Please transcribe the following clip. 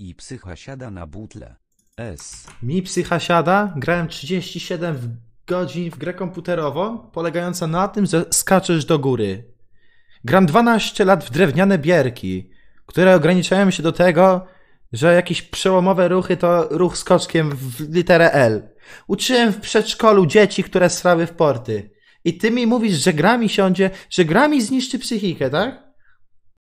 I psycha siada na butle. S. Mi psycha siada. Grałem 37 w godzin w grę komputerową, polegająca na tym, że skaczesz do góry. Gram 12 lat w drewniane bierki, które ograniczają się do tego, że jakieś przełomowe ruchy to ruch skoczkiem w literę L. Uczyłem w przedszkolu dzieci, które srały w porty. I ty mi mówisz, że gra mi siądzie, że gra mi zniszczy psychikę, tak?